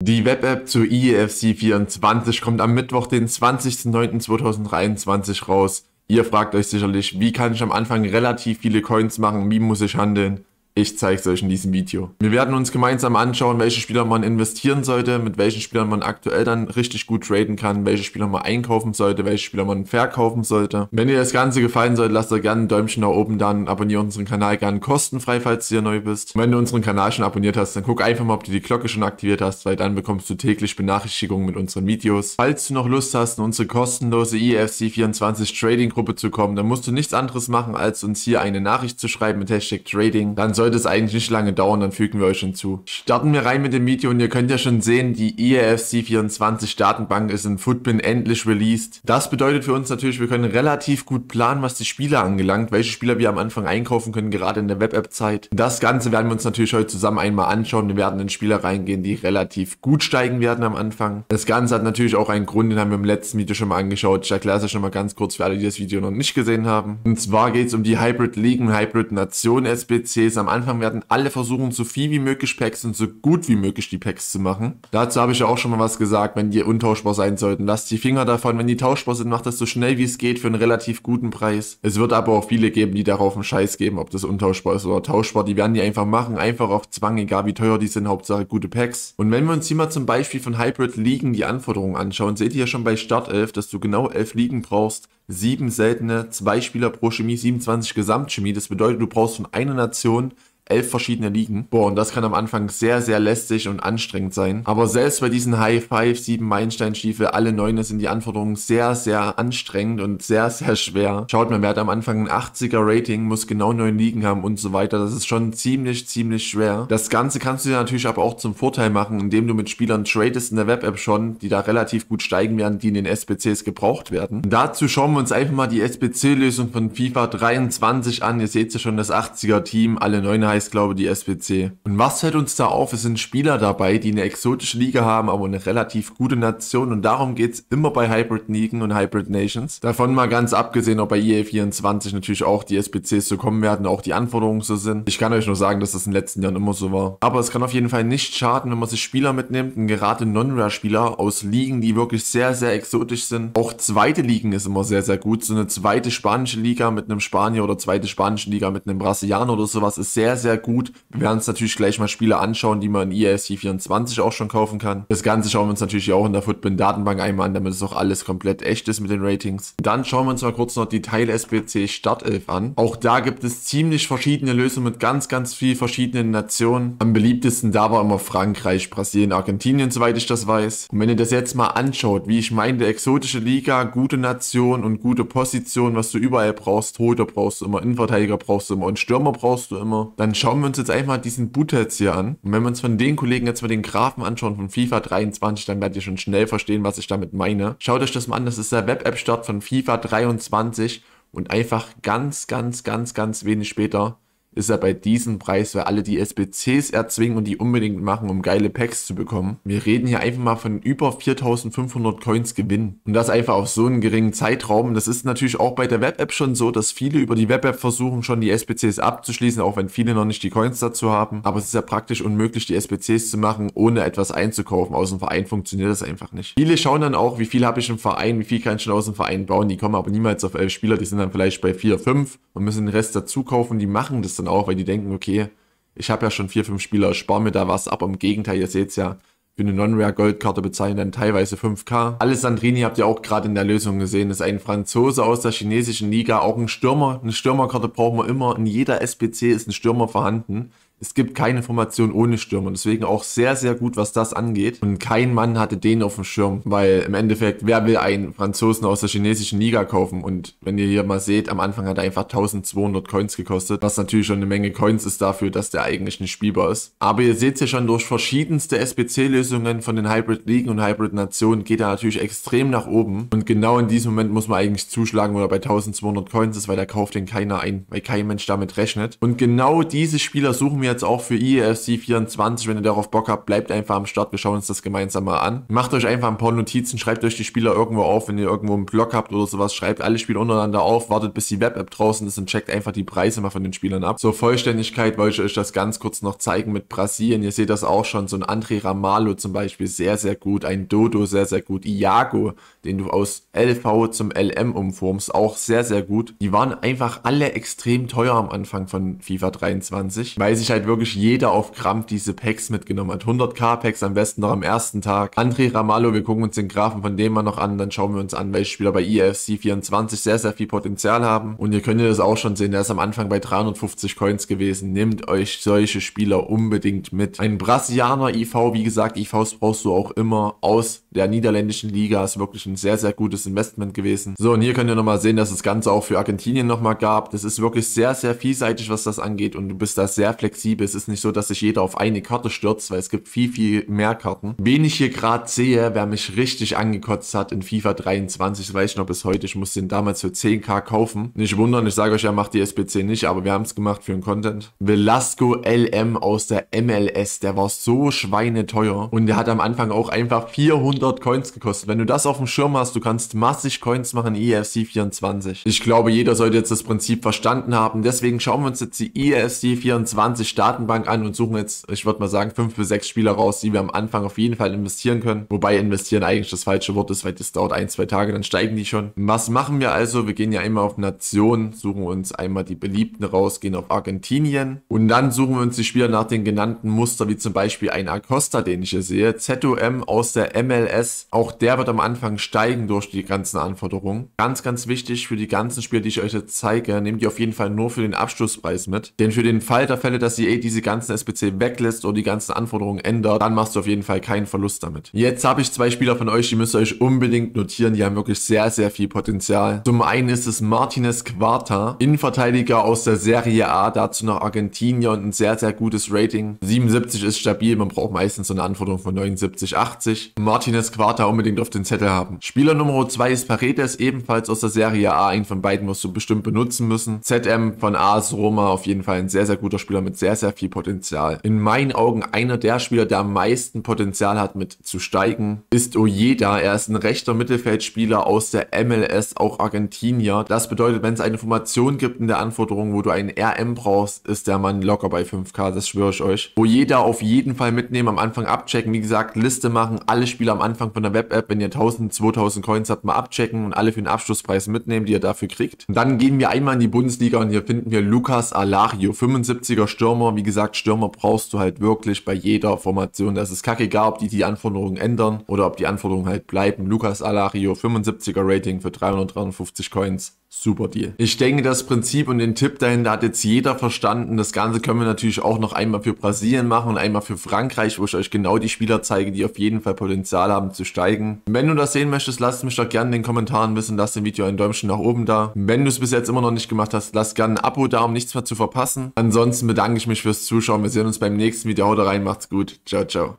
Die Web-App zu EFC 24 kommt am Mittwoch, den 20.09.2023 raus. Ihr fragt euch sicherlich, wie kann ich am Anfang relativ viele Coins machen, wie muss ich handeln? Ich zeige es euch in diesem Video. Wir werden uns gemeinsam anschauen, welche Spieler man investieren sollte, mit welchen Spielern man aktuell dann richtig gut traden kann, welche Spieler man einkaufen sollte, welche Spieler man verkaufen sollte. Wenn dir das Ganze gefallen sollte, lasst ihr gerne ein Däumchen nach oben dann, abonniere unseren Kanal gerne kostenfrei, falls du hier neu bist. Und wenn du unseren Kanal schon abonniert hast, dann guck einfach mal, ob du die Glocke schon aktiviert hast, weil dann bekommst du täglich Benachrichtigungen mit unseren Videos. Falls du noch Lust hast, in unsere kostenlose EFC24 Trading Gruppe zu kommen, dann musst du nichts anderes machen, als uns hier eine Nachricht zu schreiben mit Hashtag Trading. Dann soll sollte es eigentlich nicht lange dauern, dann fügen wir euch hinzu. Starten wir rein mit dem Video und ihr könnt ja schon sehen, die EAFC 24 Datenbank ist in Footbin endlich released. Das bedeutet für uns natürlich, wir können relativ gut planen, was die Spieler angelangt, welche Spieler wir am Anfang einkaufen können, gerade in der Web-App-Zeit. Das Ganze werden wir uns natürlich heute zusammen einmal anschauen. Wir werden in Spieler reingehen, die relativ gut steigen werden am Anfang. Das Ganze hat natürlich auch einen Grund, den haben wir im letzten Video schon mal angeschaut. Ich erkläre es euch schon mal ganz kurz für alle, die das Video noch nicht gesehen haben. Und zwar geht es um die Hybrid League und Hybrid Nation SBCs am Anfang werden alle versuchen, so viel wie möglich Packs und so gut wie möglich die Packs zu machen. Dazu habe ich ja auch schon mal was gesagt, wenn die untauschbar sein sollten. Lasst die Finger davon. Wenn die tauschbar sind, macht das so schnell wie es geht für einen relativ guten Preis. Es wird aber auch viele geben, die darauf einen Scheiß geben, ob das untauschbar ist oder tauschbar. Die werden die einfach machen, einfach auf Zwang, egal wie teuer die sind, Hauptsache gute Packs. Und wenn wir uns hier mal zum Beispiel von Hybrid Ligen die Anforderungen anschauen, seht ihr ja schon bei Start 11, dass du genau 11 Ligen brauchst sieben seltene, zwei Spieler pro Chemie, 27 Gesamtchemie. Das bedeutet, du brauchst von einer Nation elf verschiedene Ligen. Boah, und das kann am Anfang sehr, sehr lästig und anstrengend sein. Aber selbst bei diesen High Five, sieben Meilensteinstiefel, alle neun sind die Anforderungen sehr, sehr anstrengend und sehr, sehr schwer. Schaut mal, wer hat am Anfang ein 80er Rating, muss genau neun Ligen haben und so weiter. Das ist schon ziemlich, ziemlich schwer. Das Ganze kannst du dir natürlich aber auch zum Vorteil machen, indem du mit Spielern tradest in der Web-App schon, die da relativ gut steigen werden, die in den SBCs gebraucht werden. Und dazu schauen wir uns einfach mal die SBC-Lösung von FIFA 23 an. Ihr seht ja schon das 80er-Team, alle neun High heißt, glaube die SPC. Und was fällt uns da auf? Es sind Spieler dabei, die eine exotische Liga haben, aber eine relativ gute Nation. Und darum geht es immer bei Hybrid Ligen und Hybrid Nations. Davon mal ganz abgesehen, ob bei EA24 natürlich auch die SPCs so kommen werden, auch die Anforderungen so sind. Ich kann euch nur sagen, dass das in den letzten Jahren immer so war. Aber es kann auf jeden Fall nicht schaden, wenn man sich Spieler mitnimmt und gerade Non-Rare-Spieler aus Ligen, die wirklich sehr, sehr exotisch sind. Auch zweite Ligen ist immer sehr, sehr gut. So eine zweite spanische Liga mit einem Spanier oder zweite spanische Liga mit einem Brasilianer oder sowas ist sehr, sehr sehr gut. Wir werden uns natürlich gleich mal Spiele anschauen, die man in ESC 24 auch schon kaufen kann. Das Ganze schauen wir uns natürlich auch in der Footbin-Datenbank einmal an, damit es auch alles komplett echt ist mit den Ratings. Dann schauen wir uns mal kurz noch die Teil SBC Startelf an. Auch da gibt es ziemlich verschiedene Lösungen mit ganz, ganz vielen verschiedenen Nationen. Am beliebtesten da war immer Frankreich, Brasilien, Argentinien, soweit ich das weiß. Und wenn ihr das jetzt mal anschaut, wie ich meine, exotische Liga, gute Nation und gute Position, was du überall brauchst, Tote brauchst du immer, Innenverteidiger brauchst du immer und Stürmer brauchst du immer, dann schauen wir uns jetzt einmal diesen Butets hier an. Und wenn wir uns von den Kollegen jetzt mal den Graphen anschauen von FIFA 23, dann werdet ihr schon schnell verstehen, was ich damit meine. Schaut euch das mal an, das ist der Web-App-Start von FIFA 23 und einfach ganz, ganz, ganz, ganz wenig später ist er bei diesem Preis, weil alle die SBCs erzwingen und die unbedingt machen, um geile Packs zu bekommen. Wir reden hier einfach mal von über 4500 Coins Gewinn. Und das einfach auf so einen geringen Zeitraum. Das ist natürlich auch bei der Web-App schon so, dass viele über die Web-App versuchen, schon die SBCs abzuschließen, auch wenn viele noch nicht die Coins dazu haben. Aber es ist ja praktisch unmöglich, die SBCs zu machen, ohne etwas einzukaufen. Aus dem Verein funktioniert das einfach nicht. Viele schauen dann auch, wie viel habe ich im Verein, wie viel kann ich schon aus dem Verein bauen. Die kommen aber niemals auf elf Spieler, die sind dann vielleicht bei vier, fünf und müssen den Rest dazu kaufen. Die machen das dann auch, weil die denken, okay, ich habe ja schon vier, fünf Spieler, spare mir da was ab. Im Gegenteil, ihr seht es ja, für eine Non-Rare-Goldkarte bezahlen dann teilweise 5k. Alessandrini habt ihr auch gerade in der Lösung gesehen, ist ein Franzose aus der chinesischen Liga, auch ein Stürmer. Eine Stürmerkarte brauchen wir immer, in jeder SPC ist ein Stürmer vorhanden es gibt keine Formation ohne Stürmer. Deswegen auch sehr, sehr gut, was das angeht. Und kein Mann hatte den auf dem Schirm, weil im Endeffekt, wer will einen Franzosen aus der chinesischen Liga kaufen? Und wenn ihr hier mal seht, am Anfang hat er einfach 1200 Coins gekostet, was natürlich schon eine Menge Coins ist dafür, dass der eigentlich nicht spielbar ist. Aber ihr seht ja schon, durch verschiedenste SBC-Lösungen von den Hybrid-Ligen und Hybrid-Nationen geht er natürlich extrem nach oben. Und genau in diesem Moment muss man eigentlich zuschlagen, wo er bei 1200 Coins ist, weil da kauft den keiner ein, weil kein Mensch damit rechnet. Und genau diese Spieler suchen wir jetzt auch für IFC e 24, wenn ihr darauf Bock habt, bleibt einfach am Start. Wir schauen uns das gemeinsam mal an. Macht euch einfach ein paar Notizen, schreibt euch die Spieler irgendwo auf, wenn ihr irgendwo einen Blog habt oder sowas, schreibt alle Spieler untereinander auf, wartet bis die Web-App draußen ist und checkt einfach die Preise mal von den Spielern ab. Zur Vollständigkeit wollte ich euch das ganz kurz noch zeigen mit Brasilien. Ihr seht das auch schon, so ein André Ramalo zum Beispiel sehr, sehr gut, ein Dodo sehr, sehr gut, Iago, den du aus LV zum LM umformst, auch sehr, sehr gut. Die waren einfach alle extrem teuer am Anfang von FIFA 23, weil sich halt halt wirklich jeder auf Krampf diese Packs mitgenommen hat. 100k Packs am besten noch am ersten Tag. André Ramallo, wir gucken uns den Grafen von dem mal noch an, dann schauen wir uns an, welche Spieler bei EFC 24 sehr, sehr viel Potenzial haben. Und ihr könnt ihr das auch schon sehen, der ist am Anfang bei 350 Coins gewesen. Nehmt euch solche Spieler unbedingt mit. Ein Brasilianer IV, wie gesagt, IVs brauchst du auch immer aus der niederländischen Liga. Ist wirklich ein sehr, sehr gutes Investment gewesen. So, und hier könnt ihr nochmal sehen, dass das Ganze auch für Argentinien nochmal gab. Das ist wirklich sehr, sehr vielseitig, was das angeht und du bist da sehr flexibel flexibel. Es ist nicht so, dass sich jeder auf eine Karte stürzt, weil es gibt viel, viel mehr Karten. Wen ich hier gerade sehe, wer mich richtig angekotzt hat in FIFA 23, weiß ich noch bis heute. Ich musste den damals für 10k kaufen. Nicht wundern, ich sage euch, er macht die SPC nicht, aber wir haben es gemacht für den Content. Velasco LM aus der MLS, der war so schweineteuer und der hat am Anfang auch einfach 400 Coins gekostet. Wenn du das auf dem Schirm hast, du kannst massig Coins machen EFC 24. Ich glaube, jeder sollte jetzt das Prinzip verstanden haben. Deswegen schauen wir uns jetzt die EFC 24 Datenbank an und suchen jetzt, ich würde mal sagen, fünf bis sechs Spieler raus, die wir am Anfang auf jeden Fall investieren können. Wobei investieren eigentlich das falsche Wort ist, weil das dauert ein, zwei Tage, dann steigen die schon. Was machen wir also? Wir gehen ja immer auf Nationen, suchen uns einmal die Beliebten raus, gehen auf Argentinien und dann suchen wir uns die Spieler nach den genannten Muster, wie zum Beispiel ein Acosta, den ich hier sehe, ZOM aus der MLS. Auch der wird am Anfang steigen durch die ganzen Anforderungen. Ganz, ganz wichtig für die ganzen Spieler, die ich euch jetzt zeige, nehmt die auf jeden Fall nur für den Abschlusspreis mit. Denn für den Fall der Fälle, dass sie EVGA diese ganzen SPC weglässt oder die ganzen Anforderungen ändert, dann machst du auf jeden Fall keinen Verlust damit. Jetzt habe ich zwei Spieler von euch, die müsst ihr euch unbedingt notieren. Die haben wirklich sehr, sehr viel Potenzial. Zum einen ist es Martinez Quarta, Innenverteidiger aus der Serie A, dazu noch Argentinier und ein sehr, sehr gutes Rating. 77 ist stabil, man braucht meistens so eine Anforderung von 79, 80. Martinez Quarta unbedingt auf den Zettel haben. Spieler Nummer 2 ist Paredes, ebenfalls aus der Serie A. Einen von beiden musst du bestimmt benutzen müssen. ZM von AS Roma, auf jeden Fall ein sehr, sehr guter Spieler mit sehr, sehr viel Potenzial. In meinen Augen einer der Spieler, der am meisten Potenzial hat, mit zu steigen, ist Ojeda. Er ist ein rechter Mittelfeldspieler aus der MLS, auch Argentinier. Das bedeutet, wenn es eine Formation gibt in der Anforderung, wo du einen RM brauchst, ist der Mann locker bei 5K, das schwöre ich euch. Ojeda auf jeden Fall mitnehmen, am Anfang abchecken. Wie gesagt, Liste machen, alle Spieler am Anfang von der Web-App, wenn ihr 1000, 2000 Coins habt, mal abchecken und alle für den Abschlusspreis mitnehmen, die ihr dafür kriegt. Und dann gehen wir einmal in die Bundesliga und hier finden wir Lukas Alario, 75er Stürmer Stürmer, wie gesagt, Stürmer brauchst du halt wirklich bei jeder Formation. Das ist kacke egal, ob die die Anforderungen ändern oder ob die Anforderungen halt bleiben. Lukas Alario, 75er Rating für 353 Coins. Super Deal. Ich denke, das Prinzip und den Tipp dahinter hat jetzt jeder verstanden. Das Ganze können wir natürlich auch noch einmal für Brasilien machen und einmal für Frankreich, wo ich euch genau die Spieler zeige, die auf jeden Fall Potenzial haben zu steigen. Wenn du das sehen möchtest, lass mich doch gerne in den Kommentaren wissen, lass dem Video ein Däumchen nach oben da. Wenn du es bis jetzt immer noch nicht gemacht hast, lass gerne ein Abo da, um nichts mehr zu verpassen. Ansonsten bedanke ich mich fürs Zuschauen. Wir sehen uns beim nächsten Video. Haut rein, macht's gut. Ciao, ciao.